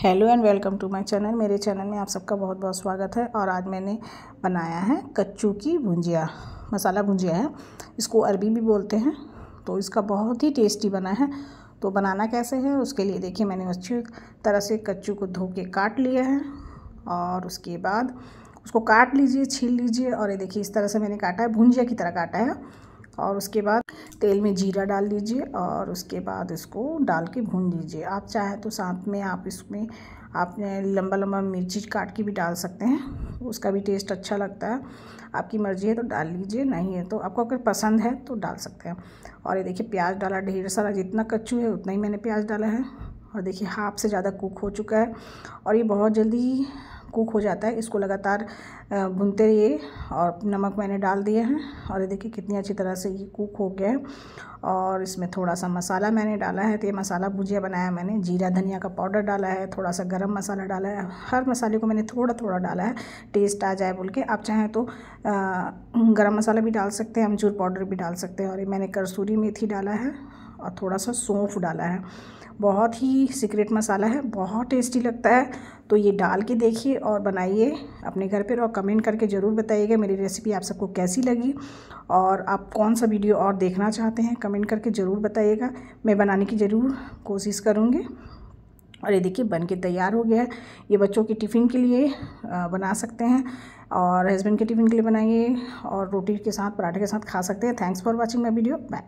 hello and welcome to my channel मेरे channel में आप सबका बहुत बहुत स्वागत है और आज मैंने बनाया है कच्चू की भुंजिया मसाला भुंजिया है इसको अरबी भी बोलते हैं तो इसका बहुत ही टेस्टी बना है तो बनाना कैसे है उसके लिए देखिए मैंने अच्छी तरह से कच्चू को धो के काट लिया है और उसके बाद उसको काट लीजिए छील लीजिए और ये देखिए इस तरह से मैंने काटा है भुंजिया की तरह काटा है और उसके बाद तेल में जीरा डाल दीजिए और उसके बाद इसको डाल के भून लीजिए आप चाहें तो साथ में आप इसमें आपने लंबा लंबा मिर्ची काट के भी डाल सकते हैं उसका भी टेस्ट अच्छा लगता है आपकी मर्ज़ी है तो डाल लीजिए नहीं है तो आपको अगर पसंद है तो डाल सकते हैं और ये देखिए प्याज डाला ढेर सारा जितना कच्चू है उतना ही मैंने प्याज डाला है और देखिए हाफ से ज़्यादा कुक हो चुका है और ये बहुत जल्दी कुक हो जाता है इसको लगातार भूनते रहिए और नमक मैंने डाल दिए हैं और ये देखिए कितनी अच्छी तरह से ये कुक हो गया है और इसमें थोड़ा सा मसाला मैंने डाला है तो ये मसाला भुजिया बनाया मैंने जीरा धनिया का पाउडर डाला है थोड़ा सा गर्म मसाला डाला है हर मसाले को मैंने थोड़ा थोड़ा डाला है टेस्ट आ जाए बोल के आप चाहें तो गर्म मसाला भी डाल सकते हैं अमचूर पाउडर भी डाल सकते हैं और ये मैंने कसूरी मेथी डाला है और थोड़ा सा सौंफ डाला है बहुत ही सीक्रेट मसाला है बहुत टेस्टी लगता है तो ये डाल के देखिए और बनाइए अपने घर पर और कमेंट करके ज़रूर बताइएगा मेरी रेसिपी आप सबको कैसी लगी और आप कौन सा वीडियो और देखना चाहते हैं कमेंट करके ज़रूर बताइएगा मैं बनाने की ज़रूर कोशिश करूँगी और ये देखिए बन के तैयार हो गया है ये बच्चों के टिफ़िन के लिए बना सकते हैं और हस्बैंड के टिफ़िन के लिए बनाइए और रोटी के साथ पराठे के साथ खा सकते हैं thanks for watching my video bye